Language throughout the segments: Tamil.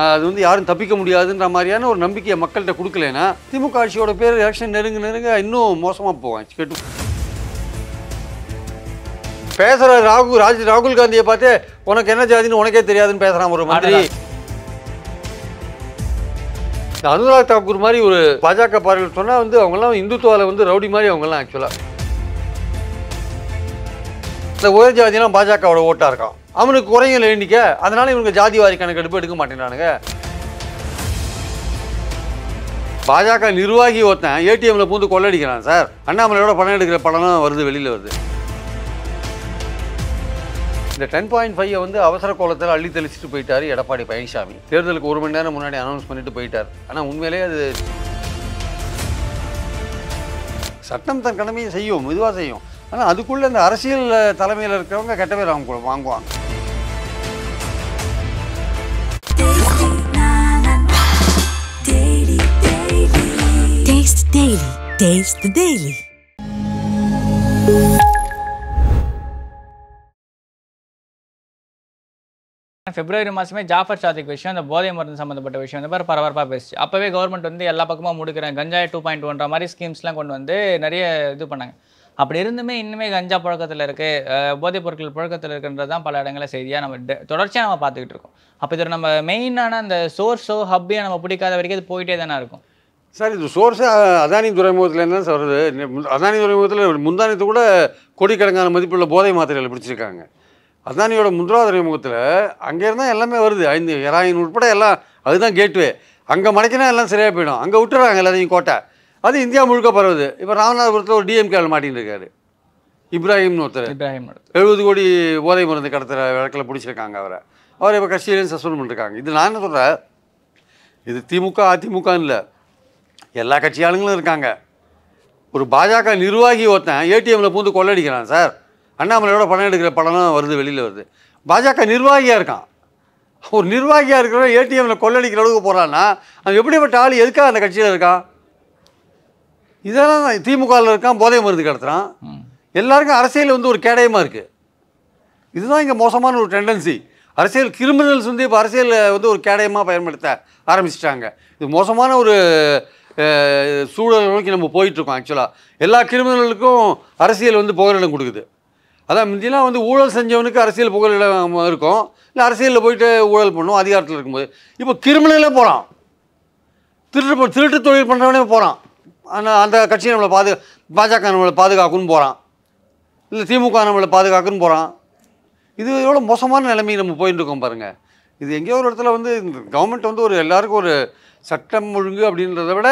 அது வந்து யாரும் தப்பிக்க முடியாதுன்ற மாதிரியான ஒரு நம்பிக்கையை மக்கள்கிட்ட கொடுக்கலனா திமுக ஆட்சியோட பேர் எலெக்ஷன் நெருங்க நெருங்க இன்னும் மோசமாக போவேன் கேட்டு பேசுகிற ராகுல் ராஜ் ராகுல் காந்தியை பார்த்து உனக்கு என்ன ஜாதின்னு உனக்கே தெரியாதுன்னு பேசுகிறான் ஒரு மாதிரி அனுராக் தாக்கூர் மாதிரி ஒரு பாஜக பார்வையில் சொன்னால் வந்து அவங்கெல்லாம் இந்துத்துவாவில் வந்து ரவுடி மாதிரி அவங்கெல்லாம் ஆக்சுவலாக இந்த உயர் ஜாதியெல்லாம் பாஜகவோட ஓட்டாக இருக்கான் அவனுக்கு குறைகள் எண்ணிக்க அதனால இவனுக்கு ஜாதி வாரி கணக்கெடுப்பு எடுக்க மாட்டேங்கிறானுங்க பாஜக நிர்வாகி ஒருத்தன் ஏடிஎம்ல பூந்து கொள்ளடிக்கிறான் சார் அண்ணாமலையோட பணம் எடுக்கிற படம்லாம் வருது வெளியில் வருது இந்த டென் பாயிண்ட் ஃபைவ் வந்து அவசர கோலத்தில் அள்ளி தெளிச்சுட்டு போயிட்டார் எடப்பாடி பழனிசாமி தேர்தலுக்கு ஒரு மணி நேரம் முன்னாடி அனௌன்ஸ் பண்ணிட்டு போயிட்டார் ஆனால் உண்மையிலேயே அது சட்டம் தன் கடமையை செய்யும் மெதுவாக செய்யும் ஆனால் அதுக்குள்ளே இந்த அரசியல் தலைமையில் இருக்கிறவங்க கெட்ட பேர் வாங்க வாங்குவாங்க Daily. Taste the Daily. பிப்ரவரி மாதமே ஜாஃபர் சாதிக் விஷயம் அந்த போதை மருந்து சம்மந்தப்பட்ட விஷயம் வந்து மாதிரி பரபரப்பாக பேசிச்சு அப்போவே கவர்மெண்ட் வந்து எல்லா பக்கமும் முடிக்கிறேன் கஞ்சாய டூ பாயிண்ட் ஒன்ற மாதிரி ஸ்கீம்ஸ்லாம் கொண்டு வந்து நிறைய இது பண்ணாங்க அப்படி இருந்துமே இன்னுமே கஞ்சா புழக்கத்தில் இருக்குது போதைப் பொருட்கள் புழக்கத்தில் இருக்குன்றது தான் பல இடங்களில் செய்தியாக நம்ம தொடர்ச்சியாக நம்ம பார்த்துக்கிட்டு இருக்கோம் அப்போ இதில் நம்ம மெயினான அந்த சோர்ஸோ ஹப்பியோ நம்ம பிடிக்காத வரைக்கும் அது போயிட்டே தானே இருக்கும் சார் இது சோர்ஸு அதானி துறைமுகத்தில் என்ன சார் வருது அதானி துறைமுகத்தில் முந்தானியத்தை கூட கோடிக்கணக்கான மதிப்புள்ள போதை மாத்திரைகள் பிடிச்சிருக்காங்க அதானியோட முந்திரா துறைமுகத்தில் இருந்தால் எல்லாமே வருது ஐந்து ஹெராயின் உட்பட எல்லாம் அதுதான் கேட்வே அங்கே மடைக்கினா எல்லாம் சரியாக போயிடும் அங்கே விட்டுறாங்க எல்லாத்தையும் கோட்டை அது இந்தியா முழுக்க பரவுது இப்போ ராமநாதபுரத்தில் ஒரு டிஎம்கே மாட்டின்னு இருக்காரு இப்ராஹிம்னு ஒருத்தர் இப்ராஹிம் எழுபது கோடி போதை மருந்து கடத்துகிற வழக்கில் பிடிச்சிருக்காங்க அவரை அவர் இப்போ கட்சியிலேயும் சஸ்பெண்ட் பண்ணிருக்காங்க இது நான் என்ன சொல்கிறேன் இது திமுக அதிமுகன்னு இல்லை எல்லா கட்சி ஆளுங்களும் இருக்காங்க ஒரு பாஜக நிர்வாகி ஒருத்தன் ஏடிஎம்மில் பூந்து கொள்ளடிக்கிறான் சார் அண்ணாமலையோட பணம் எடுக்கிற படம்லாம் வருது வெளியில் வருது பாஜக நிர்வாகியாக இருக்கான் ஒரு நிர்வாகியாக இருக்கிற ஏடிஎம்மில் கொள்ளடிக்கிற அளவுக்கு போகிறான்னா அவன் எப்படிப்பட்ட ஆள் எதுக்காக அந்த கட்சியில் இருக்கான் இதெல்லாம் திமுகவில் இருக்கான் போதை மருந்து கடத்துகிறான் எல்லாருக்கும் அரசியல் வந்து ஒரு கேடயமாக இருக்குது இதுதான் இங்கே மோசமான ஒரு டெண்டன்சி அரசியல் கிரிமினல்ஸ் வந்து இப்போ அரசியலில் வந்து ஒரு கேடயமாக பயன்படுத்த ஆரம்பிச்சிட்டாங்க இது மோசமான ஒரு சூழல் நோக்கி நம்ம போயிட்டுருக்கோம் ஆக்சுவலாக எல்லா கிரிமினலுக்கும் அரசியல் வந்து புகலிடம் கொடுக்குது அதான் முந்திலாம் வந்து ஊழல் செஞ்சவனுக்கு அரசியல் புகலிடம் இருக்கும் இல்லை அரசியலில் போயிட்டு ஊழல் பண்ணுவோம் அதிகாரத்தில் இருக்கும்போது இப்போ கிரிமினலே போகிறான் திருட்டு போ திருட்டு தொழில் பண்ணுறவனே போகிறான் ஆனால் அந்த கட்சியை நம்மளை பாது பாஜக நம்மளை பாதுகாக்குன்னு போகிறான் இல்லை திமுக நம்மளை பாதுகாக்குன்னு போகிறான் இது எவ்வளோ மோசமான நிலைமைக்கு நம்ம போயிட்டுருக்கோம் பாருங்கள் இது எங்கேயோ ஒரு இடத்துல வந்து கவர்மெண்ட் வந்து ஒரு எல்லாருக்கும் ஒரு சட்டம் ஒழுங்கு அப்படின்றத விட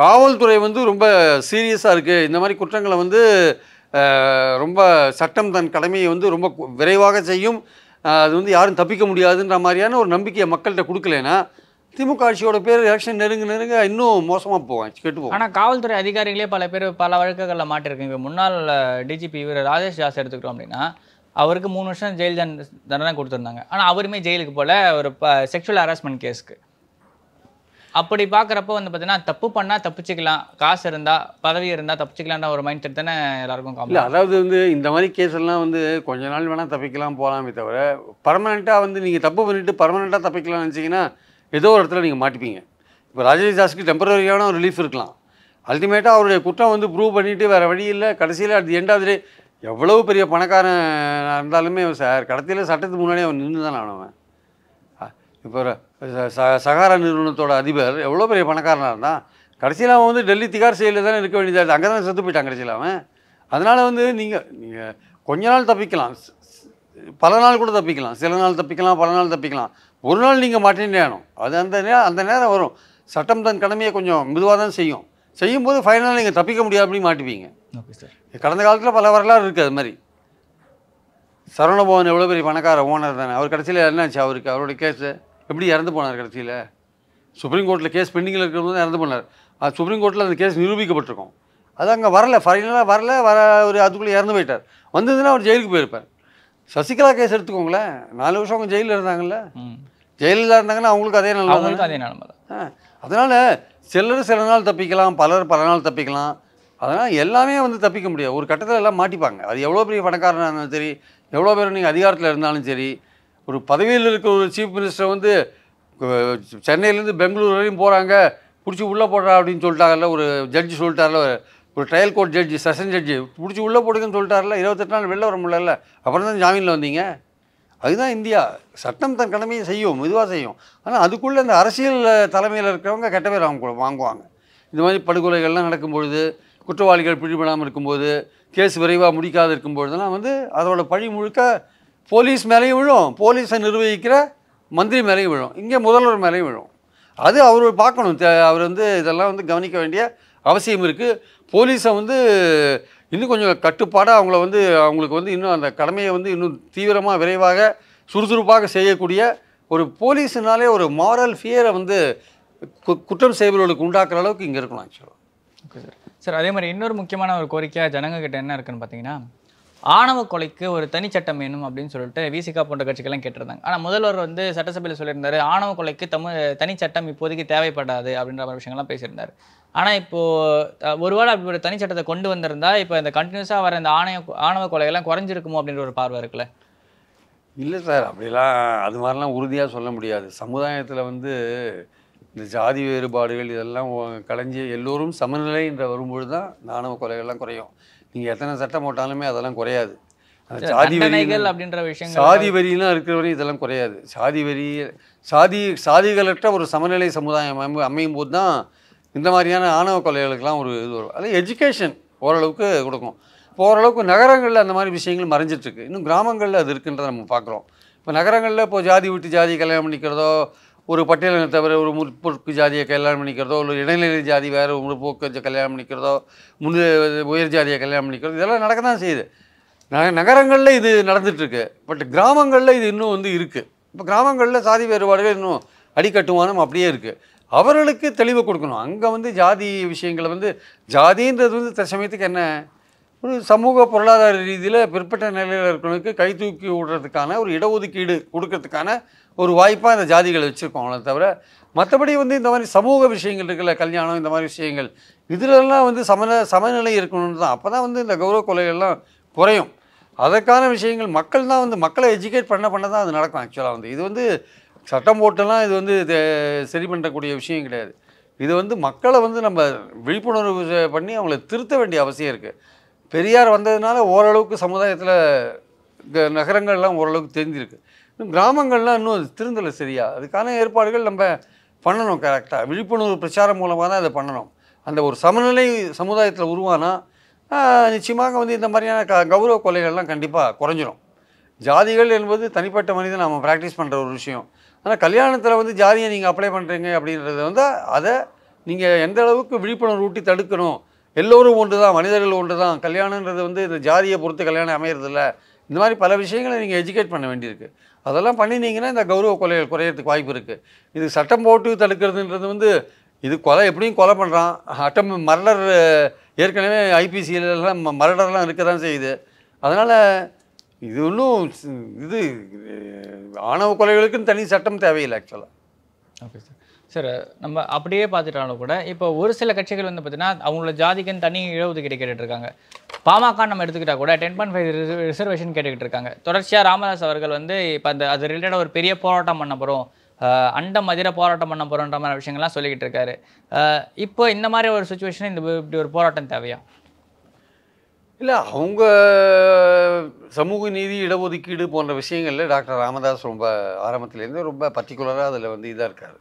காவல்துறை வந்து ரொம்ப சீரியஸாக இருக்குது இந்த மாதிரி குற்றங்களை வந்து ரொம்ப சட்டம் தன் கடமையை வந்து ரொம்ப விரைவாக செய்யும் அது வந்து யாரும் தப்பிக்க முடியாதுன்ற மாதிரியான ஒரு நம்பிக்கையை மக்கள்கிட்ட கொடுக்கலனா திமுக ஆட்சியோட பேர் எலெக்ஷன் நெருங்க நெருங்க இன்னும் மோசமாக போவோம் கெட்டு போவோம் ஆனால் காவல்துறை அதிகாரிகளே பல பேர் பல வழக்குகளில் மாட்டிருக்கு இங்கே முன்னாள் டிஜிபி இவர் ராஜேஷ் ஜாஸ் எடுத்துக்கிட்டோம் அப்படின்னா அவருக்கு மூணு வருஷம் ஜெயில் தண்ட தண்டனை கொடுத்துருந்தாங்க ஆனால் அவருமே ஜெயிலுக்கு போல் ஒரு ப செக்ஷுவல் ஹராஸ்மெண்ட் கேஸுக்கு அப்படி பார்க்குறப்போ வந்து பார்த்தீங்கன்னா தப்பு பண்ணால் தப்பிச்சிக்கலாம் காசு இருந்தால் பதவி இருந்தால் தப்பிச்சிக்கலான்னு ஒரு மைண்ட் செட் தானே எல்லாருக்கும் இல்லை அதாவது வந்து இந்த மாதிரி கேஸ் எல்லாம் வந்து கொஞ்ச நாள் வேணால் தப்பிக்கலாம் போகலாமே தவிர பர்மனெண்ட்டாக வந்து நீங்கள் தப்பு பண்ணிவிட்டு பர்மனெண்ட்டாக தப்பிக்கலாம்னு நினச்சிங்கன்னா ஏதோ ஒரு இடத்துல நீங்கள் மாட்டிப்பீங்க இப்போ ராஜேஷாஸ்க்கு டெம்பரரியான ஒரு ரிலீஃப் இருக்கலாம் அல்டிமேட்டாக அவருடைய குற்றம் வந்து ப்ரூவ் பண்ணிவிட்டு வேறு வழி இல்லை கடைசியில் at the end of day எவ்வளவு பெரிய பணக்காரன் இருந்தாலுமே சார் கடத்தியில் சட்டத்துக்கு முன்னாடி அவன் நின்று தானே அவன் இப்போ ச சகாரா நிறுவனத்தோட அதிபர் எவ்வளோ பெரிய பணக்காரனாக இருந்தான் கடைசியில் அவன் வந்து டெல்லி திகார் செயலில் தானே இருக்க வேண்டியதாக அங்கே தான் செத்து போயிட்டான் கடைசியில் அவன் அதனால் வந்து நீங்கள் நீங்கள் கொஞ்ச நாள் தப்பிக்கலாம் பல நாள் கூட தப்பிக்கலாம் சில நாள் தப்பிக்கலாம் பல நாள் தப்பிக்கலாம் ஒரு நாள் நீங்கள் ஆகணும் அது அந்த நேரம் அந்த நேரம் வரும் சட்டம் தன் கடமையை கொஞ்சம் மெதுவாக தான் செய்யும் செய்யும்போது ஃபைனலாக நீங்கள் தப்பிக்க முடியாது அப்படின்னு மாட்டுவீங்க ஓகே சார் கடந்த காலத்தில் பல வரலாறு இருக்குது அது மாதிரி சரவணபவன் எவ்வளோ பெரிய பணக்கார ஓனர் தானே அவர் கடைசியில் என்னாச்சு அவருக்கு அவருடைய கேஸு எப்படி இறந்து போனார் கடைசியில் சுப்ரீம் கோர்ட்டில் கேஸ் பெண்டிங்கில் இருக்கிறவங்க இறந்து போனார் அது சுப்ரீம் கோர்ட்டில் அந்த கேஸ் நிரூபிக்கப்பட்டிருக்கும் அது அங்கே வரல ஃபைனலாக வரல வர ஒரு அதுக்குள்ளே இறந்து போயிட்டார் வந்ததுன்னா அவர் ஜெயிலுக்கு போயிருப்பார் சசிகலா கேஸ் எடுத்துக்கோங்களேன் நாலு வருஷம் அவங்க ஜெயிலில் இருந்தாங்கல்ல ஜெயிலில் இருந்தாங்கன்னா அவங்களுக்கு அதே நிலைமை அதே நிலைமை அதனால் சிலர் சில நாள் தப்பிக்கலாம் பலர் பல நாள் தப்பிக்கலாம் அதனால் எல்லாமே வந்து தப்பிக்க முடியாது ஒரு கட்டத்தில் எல்லாம் மாட்டிப்பாங்க அது எவ்வளோ பெரிய பணக்காரனாக இருந்தாலும் சரி எவ்வளோ பேர் நீங்கள் அதிகாரத்தில் இருந்தாலும் சரி ஒரு பதவியில் இருக்கிற ஒரு சீஃப் மினிஸ்டர் வந்து சென்னையிலேருந்து பெங்களூர் வரையும் போகிறாங்க பிடிச்சி உள்ளே போடுறா அப்படின்னு சொல்லிட்டாங்கல்ல ஒரு ஜட்ஜி சொல்லிட்டார்ல ஒரு trial court judge session judge பிடிச்சி உள்ளே போடுங்கன்னு சொல்லிட்டார்ல இருபத்தெட்டு நாள் வெளில வர முடியல அப்புறம் தான் ஜாமீனில் வந்தீங்க அதுதான் இந்தியா சட்டம் தன் கடமையை செய்யும் மெதுவாக செய்யும் ஆனால் அதுக்குள்ளே இந்த அரசியல் தலைமையில் இருக்கிறவங்க கெட்ட பேர் வாங்க வாங்குவாங்க இந்த மாதிரி படுகொலைகள்லாம் நடக்கும் பொழுது குற்றவாளிகள் பிடிபடாமல் இருக்கும்போது கேஸ் விரைவாக முடிக்காது இருக்கும்போதுலாம் வந்து அதோடய பழி முழுக்க போலீஸ் மேலேயும் விழும் போலீஸை நிர்வகிக்கிற மந்திரி மேலேயும் விழும் இங்கே முதல்வர் மேலேயும் விழும் அது அவர் பார்க்கணும் அவர் வந்து இதெல்லாம் வந்து கவனிக்க வேண்டிய அவசியம் இருக்குது போலீஸை வந்து இன்னும் கொஞ்சம் கட்டுப்பாடாக அவங்கள வந்து அவங்களுக்கு வந்து இன்னும் அந்த கடமையை வந்து இன்னும் தீவிரமாக விரைவாக சுறுசுறுப்பாக செய்யக்கூடிய ஒரு போலீஸுனாலே ஒரு மாரல் ஃபியரை வந்து குற்றம் செய்பவர்களுக்கு உண்டாக்குற அளவுக்கு இங்கே இருக்கணும் ஆக்சுவலாக ஓகே சார் சார் அதே மாதிரி இன்னொரு முக்கியமான ஒரு கோரிக்கையாக ஜனங்க கிட்ட என்ன இருக்குன்னு பார்த்தீங்கன்னா ஆணவ கொலைக்கு ஒரு தனி சட்டம் வேணும் அப்படின்னு சொல்லிட்டு விசிகா போன்ற கட்சிகள்லாம் கேட்டிருந்தாங்க ஆனால் முதல்வர் வந்து சட்டசபையில் சொல்லியிருந்தார் ஆணவ கொலைக்கு தமிழ் தனி சட்டம் இப்போதைக்கு தேவைப்படாது அப்படின்ற மாதிரி விஷயங்கள்லாம் பேசியிருந்தார் ஆனால் இப்போது ஒருவேளை அப்படி ஒரு தனி சட்டத்தை கொண்டு வந்திருந்தா இப்போ இந்த கண்டினியூஸாக வர இந்த ஆணைய ஆணவ கொலைகள்லாம் குறைஞ்சிருக்குமோ அப்படின்ற ஒரு பார்வை இருக்குல்ல இல்லை சார் அப்படிலாம் அது மாதிரிலாம் உறுதியாக சொல்ல முடியாது சமுதாயத்தில் வந்து இந்த ஜாதி வேறுபாடுகள் இதெல்லாம் கலைஞ்சி எல்லோரும் சமநிலை என்ற வரும்பொழுது தான் இராணுவ கொலைகள்லாம் குறையும் நீங்கள் எத்தனை சட்டம் போட்டாலுமே அதெல்லாம் குறையாது சாதி வரிகள் அப்படின்ற விஷயம் சாதி வரியெல்லாம் இருக்கிற வரையும் இதெல்லாம் குறையாது சாதி வரி சாதி சாதிகளற்ற ஒரு சமநிலை சமுதாயம் அமையும் போது தான் இந்த மாதிரியான ஆணவ கொலைகளுக்கெல்லாம் ஒரு இது வரும் அது எஜுகேஷன் ஓரளவுக்கு கொடுக்கும் இப்போ ஓரளவுக்கு நகரங்களில் அந்த மாதிரி விஷயங்கள் மறைஞ்சிட்ருக்கு இன்னும் கிராமங்களில் அது இருக்குன்றதை நம்ம பார்க்குறோம் இப்போ நகரங்களில் இப்போ ஜாதி விட்டு ஜாதி கல்யாணம் பண்ணிக்கிறதோ ஒரு பட்டியலினை தவிர ஒரு முற்போக்கு ஜாதியை கல்யாணம் பண்ணிக்கிறதோ ஒரு இடைநிலை ஜாதி வேறு முற்போக்கு கல்யாணம் பண்ணிக்கிறதோ முன் உயர் ஜாதியை கல்யாணம் பண்ணிக்கிறதோ இதெல்லாம் நடக்க தான் செய்யுது நகரங்களில் இது நடந்துகிட்ருக்கு பட் கிராமங்களில் இது இன்னும் வந்து இருக்குது இப்போ கிராமங்களில் சாதி வேறுபாடுகள் இன்னும் அடிக்கட்டுமானம் அப்படியே இருக்குது அவர்களுக்கு தெளிவு கொடுக்கணும் அங்கே வந்து ஜாதி விஷயங்களை வந்து ஜாதின்றது வந்து தற்சமயத்துக்கு என்ன ஒரு சமூக பொருளாதார ரீதியில் பிற்பட்ட நிலையில் இருக்கிறவங்களுக்கு கை தூக்கி விடுறதுக்கான ஒரு இடஒதுக்கீடு கொடுக்கறதுக்கான ஒரு வாய்ப்பாக இந்த ஜாதிகளை வச்சுருக்கோங்களே தவிர மற்றபடி வந்து இந்த மாதிரி சமூக விஷயங்கள் இருக்குல்ல கல்யாணம் இந்த மாதிரி விஷயங்கள் இதிலெல்லாம் வந்து சமந சமநிலை இருக்கணும்னு தான் அப்போ தான் வந்து இந்த கௌரவ கொலைகள்லாம் குறையும் அதற்கான விஷயங்கள் மக்கள் தான் வந்து மக்களை எஜுகேட் பண்ண பண்ண தான் அது நடக்கும் ஆக்சுவலாக வந்து இது வந்து சட்டம் போட்டெல்லாம் இது வந்து சரி பண்ணக்கூடிய விஷயம் கிடையாது இது வந்து மக்களை வந்து நம்ம விழிப்புணர்வு பண்ணி அவங்கள திருத்த வேண்டிய அவசியம் இருக்குது பெரியார் வந்ததுனால ஓரளவுக்கு சமுதாயத்தில் நகரங்கள்லாம் ஓரளவுக்கு தெரிஞ்சிருக்கு இன்னும் கிராமங்கள்லாம் இன்னும் அது திருந்தலை சரியா அதுக்கான ஏற்பாடுகள் நம்ம பண்ணணும் கரெக்டாக விழிப்புணர்வு பிரச்சாரம் மூலமாக தான் அதை பண்ணணும் அந்த ஒரு சமநிலை சமுதாயத்தில் உருவானா நிச்சயமாக வந்து இந்த மாதிரியான க கௌரவ கொலைகள்லாம் கண்டிப்பாக குறைஞ்சிரும் ஜாதிகள் என்பது தனிப்பட்ட மனிதன் நம்ம ப்ராக்டிஸ் பண்ணுற ஒரு விஷயம் ஆனால் கல்யாணத்தில் வந்து ஜாதியை நீங்கள் அப்ளை பண்ணுறீங்க அப்படின்றத வந்து அதை நீங்கள் எந்த அளவுக்கு விழிப்புணர்வு ஊட்டி தடுக்கணும் எல்லோரும் ஒன்று தான் மனிதர்கள் ஒன்று தான் கல்யாணன்றது வந்து இந்த ஜாதியை பொறுத்து கல்யாணம் அமையறதில்ல இந்த மாதிரி பல விஷயங்களை நீங்கள் எஜுகேட் பண்ண வேண்டியிருக்கு அதெல்லாம் பண்ணினீங்கன்னா இந்த கௌரவ கொலைகள் குறையிறதுக்கு வாய்ப்பு இருக்குது இது சட்டம் போட்டு தடுக்கிறதுன்றது வந்து இது கொலை எப்படியும் கொலை பண்ணுறான் அட்டம் மரடர் ஏற்கனவே ஐபிசியிலலாம் மரடர்லாம் இருக்க தான் செய்யுது அதனால் இது ஒன்றும் இது ஆணவ கொலைகளுக்குன்னு தனி சட்டம் தேவையில்லை ஆக்சுவலாக ஓகே சார் சார் நம்ம அப்படியே பார்த்துட்டாலும் கூட இப்போ ஒரு சில கட்சிகள் வந்து பார்த்தீங்கன்னா அவங்களோட ஜாதிக்குன்னு தனி இடஒதுக்கீடு கேட்டுட்டு இருக்காங்க பாமக நம்ம எடுத்துக்கிட்டால் கூட டென் பாயிண்ட் ஃபைவ் ரிசர்வேஷன் கேட்டுக்கிட்டு இருக்காங்க தொடர்ச்சியாக ராமதாஸ் அவர்கள் வந்து இப்போ அந்த அது ரிலேட்டட் ஒரு பெரிய போராட்டம் பண்ண போகிறோம் அண்ட மதிர போராட்டம் பண்ண போகிறோன்ற மாதிரி விஷயங்கள்லாம் சொல்லிக்கிட்டு இருக்காரு இப்போ இந்த மாதிரி ஒரு சுச்சுவேஷன் இந்த இப்படி ஒரு போராட்டம் தேவையா இல்லை அவங்க சமூக நீதி இடஒதுக்கீடு போன்ற விஷயங்களில் டாக்டர் ராமதாஸ் ரொம்ப ஆரம்பத்துலேருந்து ரொம்ப பர்டிகுலராக அதில் வந்து இதாக இருக்கார்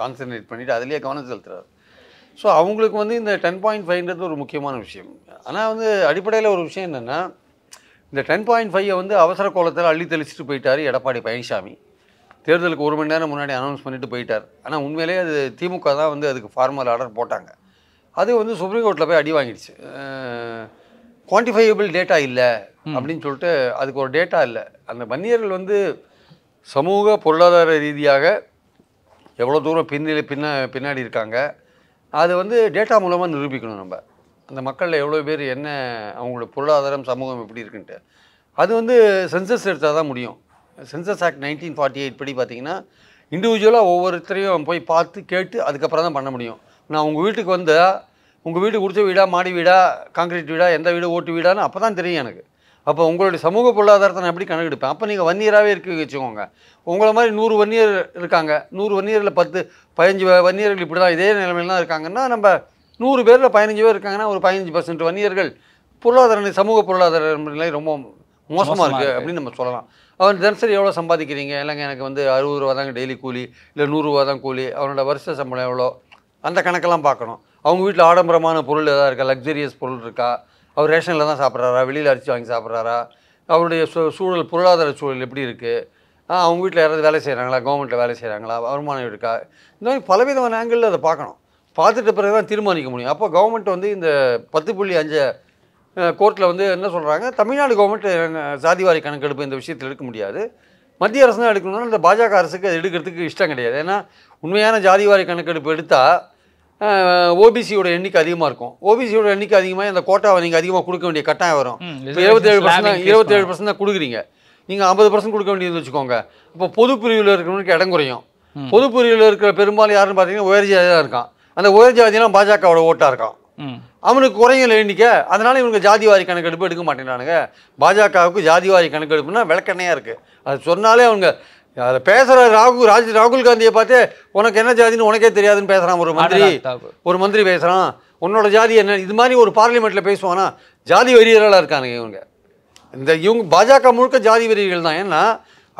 கான்சன்ட்ரேட் பண்ணிவிட்டு அதுலேயே கவனம் செலுத்துறாரு ஸோ அவங்களுக்கு வந்து இந்த டென் பாயிண்ட் ஃபைவ்ன்றது ஒரு முக்கியமான விஷயம் ஆனால் வந்து அடிப்படையில் ஒரு விஷயம் என்னென்னா இந்த டென் பாயிண்ட் ஃபைவை வந்து அவசர கோலத்தில் அள்ளி தெளிச்சுட்டு போயிட்டார் எடப்பாடி பழனிசாமி தேர்தலுக்கு ஒரு மணி நேரம் முன்னாடி அனௌன்ஸ் பண்ணிட்டு போயிட்டார் ஆனால் உண்மையிலேயே அது திமுக தான் வந்து அதுக்கு ஃபார்மல் ஆர்டர் போட்டாங்க அது வந்து சுப்ரீம் கோர்ட்டில் போய் அடி வாங்கிடுச்சு குவான்டிஃபையபிள் டேட்டா இல்லை அப்படின்னு சொல்லிட்டு அதுக்கு ஒரு டேட்டா இல்லை அந்த வன்னியர்கள் வந்து சமூக பொருளாதார ரீதியாக எவ்வளோ தூரம் பின்னில் பின்ன பின்னாடி இருக்காங்க அது வந்து டேட்டா மூலமாக நிரூபிக்கணும் நம்ம அந்த மக்களில் எவ்வளோ பேர் என்ன அவங்களோட பொருளாதாரம் சமூகம் எப்படி இருக்குன்ட்டு அது வந்து சென்சஸ் எடுத்தால் தான் முடியும் census act nineteen forty eight படி பார்த்தீங்கன்னா இண்டிவிஜுவலாக ஒவ்வொருத்தரையும் போய் பார்த்து கேட்டு அதுக்கப்புறம் தான் பண்ண முடியும் நான் உங்கள் வீட்டுக்கு வந்தால் உங்கள் வீடு கொடுத்த வீடா மாடி வீடாக காங்கிரீட் வீடா எந்த வீடு ஓட்டு வீடான்னு அப்போ தான் தெரியும் எனக்கு அப்போ உங்களுடைய சமூக பொருளாதாரத்தை நான் எப்படி கணக்கெடுப்பேன் அப்போ நீங்கள் வன்னியராகவே இயராகவே இருக்க வச்சுக்கோங்க உங்களை மாதிரி நூறு வன்னியர் இருக்காங்க நூறு வன்னியரில் பத்து பதினஞ்சு வன்னியர்கள் இப்படி தான் இதே நிலைமையிலாம் இருக்காங்கன்னா நம்ம நூறு பேரில் பதினஞ்சு பேர் இருக்காங்கன்னா ஒரு பதினஞ்சு பர்சன்ட் வன்னியர்கள் பொருளாதார சமூக பொருளாதார நிலை ரொம்ப மோசமாக இருக்குது அப்படின்னு நம்ம சொல்லலாம் அவன் தினசரி எவ்வளோ சம்பாதிக்கிறீங்க இல்லைங்க எனக்கு வந்து அறுபது ரூபா தாங்க டெய்லி கூலி இல்லை நூறுரூவா தான் கூலி அவனோட வருஷ சம்பளம் எவ்வளோ அந்த கணக்கெல்லாம் பார்க்கணும் அவங்க வீட்டில் ஆடம்பரமான பொருள் எதாவது இருக்கா லக்ஸரியஸ் பொருள் இருக்கா அவர் ரேஷனில் தான் சாப்பிட்றாரா வெளியில் அரிசி வாங்கி சாப்பிட்றாரா அவருடைய சூழல் பொருளாதார சூழல் எப்படி இருக்குது அவங்க வீட்டில் யாராவது வேலை செய்கிறாங்களா கவர்மெண்ட்டில் வேலை செய்கிறாங்களா வருமானம் இருக்கா இந்த மாதிரி பலவிதமான ஆங்கிளில் அதை பார்க்கணும் பார்த்துட்ட பிறகு தான் தீர்மானிக்க முடியும் அப்போ கவர்மெண்ட் வந்து இந்த பத்து புள்ளி அஞ்சு கோர்ட்டில் வந்து என்ன சொல்கிறாங்க தமிழ்நாடு கவர்மெண்ட் சாதிவாரி கணக்கெடுப்பு இந்த விஷயத்தில் எடுக்க முடியாது மத்திய அரசு தான் எடுக்கணும்னா இந்த பாஜக அரசுக்கு அது எடுக்கிறதுக்கு இஷ்டம் கிடையாது ஏன்னா உண்மையான ஜாதிவாரி கணக்கெடுப்பு எடுத்தால் ஓபிசியோட எண்ணிக்கை அதிகமாக இருக்கும் ஓபிசியோட எண்ணிக்கை அதிகமாக அந்த கோட்டாவை நீங்கள் அதிகமாக கொடுக்க வேண்டிய கட்டாயம் வரும் இருபத்தேழு பர்சன்ட் இருபத்தேழு பர்சன்ட் தான் கொடுக்குறீங்க நீங்கள் ஐம்பது பர்சன்ட் கொடுக்க வேண்டியது வச்சுக்கோங்க இப்போ பொது பிரிவில் இருக்கிறவனுக்கு இடம் குறையும் பொது பிரிவில் இருக்கிற பெரும்பாலும் யாருன்னு பார்த்தீங்கன்னா உயர்ஜாதி தான் இருக்கான் அந்த உயர்ஜாதியெல்லாம் பாஜகவோட ஓட்டாக இருக்கான் அவனுக்கு குறையும் எண்ணிக்கை அதனால இவனுக்கு ஜாதிவாரி கணக்கெடுப்பு எடுக்க மாட்டேங்கிறானுங்க பாஜகவுக்கு ஜாதிவாரி கணக்கெடுப்புனா விளக்கெண்ணையாக இருக்குது அது சொன்னாலே அவங்க அதில் பேசுகிற ராகுல் ராஜ் ராகுல் காந்தியை பார்த்து உனக்கு என்ன ஜாதின்னு உனக்கே தெரியாதுன்னு பேசுகிறான் ஒரு மந்திரி ஒரு மந்திரி பேசுகிறான் உன்னோட ஜாதி என்ன இது மாதிரி ஒரு பார்லிமெண்ட்டில் பேசுவானா ஜாதி வெறியர்களாக இருக்கானுங்க இவங்க இந்த இவங்க பாஜக முழுக்க ஜாதி வெறியர்கள் தான் ஏன்னா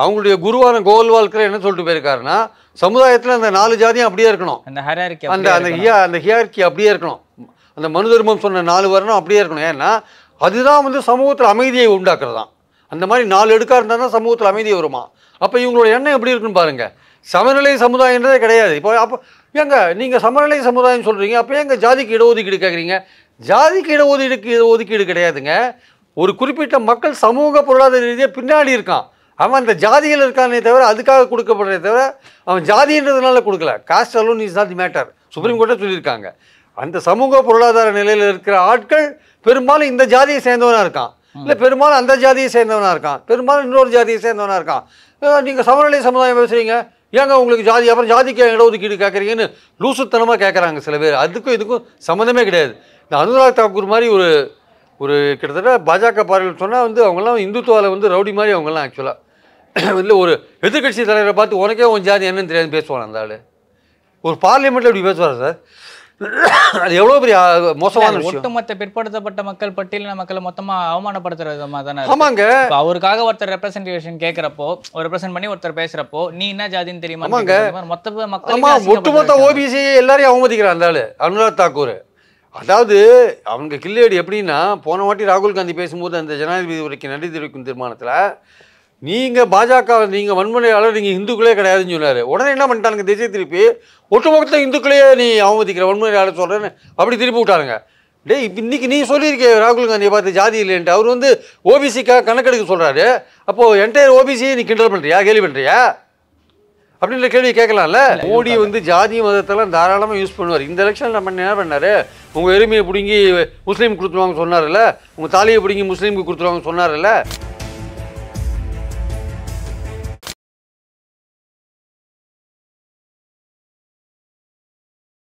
அவங்களுடைய குருவான கோல்வால்கர் என்ன சொல்லிட்டு போயிருக்காருன்னா சமுதாயத்தில் அந்த நாலு ஜாதியும் அப்படியே இருக்கணும் அந்த அந்த ஹியா அந்த ஹியார்கி அப்படியே இருக்கணும் அந்த மனு தர்மம் சொன்ன நாலு வருணம் அப்படியே இருக்கணும் ஏன்னா அதுதான் வந்து சமூகத்தில் அமைதியை உண்டாக்குறதாம் அந்த மாதிரி நாலு எடுக்காக இருந்தால் தான் சமூகத்தில் அமைதி வருமா அப்போ இவங்களோட எண்ணம் எப்படி இருக்குன்னு பாருங்கள் சமநிலை சமுதாயன்றதே கிடையாது இப்போ அப்போ ஏங்க நீங்கள் சமநிலை சமுதாயம் சொல்கிறீங்க அப்போ எங்கள் ஜாதிக்கு இடஒதுக்கீடு கேட்குறீங்க ஜாதிக்கு இடஒதுக்கீடு இடஒதுக்கீடு கிடையாதுங்க ஒரு குறிப்பிட்ட மக்கள் சமூக பொருளாதார ரீதியாக பின்னாடி இருக்கான் அவன் அந்த ஜாதியில் இருக்கானே தவிர அதுக்காக கொடுக்கப்படுறதே தவிர அவன் ஜாதின்றதுனால கொடுக்கல caste alone is not the matter supreme கோர்ட்டை சொல்லியிருக்காங்க அந்த சமூக பொருளாதார நிலையில் இருக்கிற ஆட்கள் பெரும்பாலும் இந்த ஜாதியை சேர்ந்தவனாக இருக்கான் இல்லை பெரும்பாலும் அந்த ஜாதியை சேர்ந்தவனாக இருக்கான் பெரும்பாலும் இன்னொரு ஜாதியை சேர்ந்தவனாக இருக்கான் நீங்கள் சமநிலை சமுதாயம் பேசுகிறீங்க ஏங்க உங்களுக்கு ஜாதி அப்புறம் ஜாதிக்கு இடஒதுக்கீடு கேட்குறீங்கன்னு லூசுத்தனமாக கேட்குறாங்க சில பேர் அதுக்கும் இதுக்கும் சம்மந்தமே கிடையாது இந்த அனுராக் தாக்கூர் மாதிரி ஒரு ஒரு கிட்டத்தட்ட பாஜக பார்வையில் சொன்னால் வந்து அவங்கெல்லாம் இந்துத்துவாவில் வந்து ரவுடி மாதிரி அவங்கெல்லாம் ஆக்சுவலாக இல்லை ஒரு எதிர்கட்சி தலைவரை பார்த்து உனக்கே உன் ஜாதி என்னன்னு தெரியாதுன்னு பேசுவான் அந்த ஆள் ஒரு பார்லிமெண்ட்டில் இப்படி பேசுவார் சார் அது எவ்வளவு பெரிய மோசமான ஒட்டுமொத்த பிற்படுத்தப்பட்ட மக்கள் பட்டியலின மக்களை மொத்தமா அவமானப்படுத்துற விதமா தானே ஆமாங்க அவருக்காக ஒருத்தர் ரெப்ரசன்டேஷன் கேட்குறப்போ ஒரு ரெப்ரசென்ட் பண்ணி ஒருத்தர் பேசுறப்போ நீ என்ன ஜாதின்னு தெரியுமா ஆமாங்க மொத்த மக்கள் ஒட்டுமொத்த ஓபிசி எல்லாரையும் அவமதிக்கிறான் அந்த ஆள் அனுராக் தாக்கூர் அதாவது அவங்க கில்லேடு எப்படின்னா போன வாட்டி ராகுல் காந்தி பேசும்போது அந்த ஜனாதிபதி உரைக்கு நன்றி தெரிவிக்கும் தீர்மானத்தில் நீங்கள் பாஜக நீங்கள் வன்முறையாளர் நீங்கள் இந்துக்களே கிடையாதுன்னு சொன்னார் உடனே என்ன பண்ணிட்டானுங்க தேசிய திருப்பி ஒட்டுமொத்த இந்துக்களையே நீ அவமதிக்கிற வன்முறையாளர் சொல்கிறேன்னு அப்படி திருப்பி விட்டானுங்க டே இப்போ இன்றைக்கி நீ சொல்லியிருக்கேன் ராகுல் காந்தியை பார்த்து ஜாதி இல்லைன்ட்டு அவர் வந்து ஓபிசிக்காக கணக்கெடுக்க சொல்கிறாரு அப்போது என்டையர் ஓபிசியை நீ கிண்டல் பண்ணுறியா கேள்வி பண்ணுறியா அப்படின்ற கேள்வி கேட்கலாம்ல மோடி வந்து ஜாதி மதத்தெல்லாம் தாராளமாக யூஸ் பண்ணுவார் இந்த எலெக்ஷன் நம்ம என்ன பண்ணார் உங்கள் எருமையை பிடுங்கி முஸ்லீம் கொடுத்துருவாங்க சொன்னார்ல உங்கள் தாலியை பிடுங்கி முஸ்லீமுக்கு கொடுத்துருவாங்க சொன்னார்ல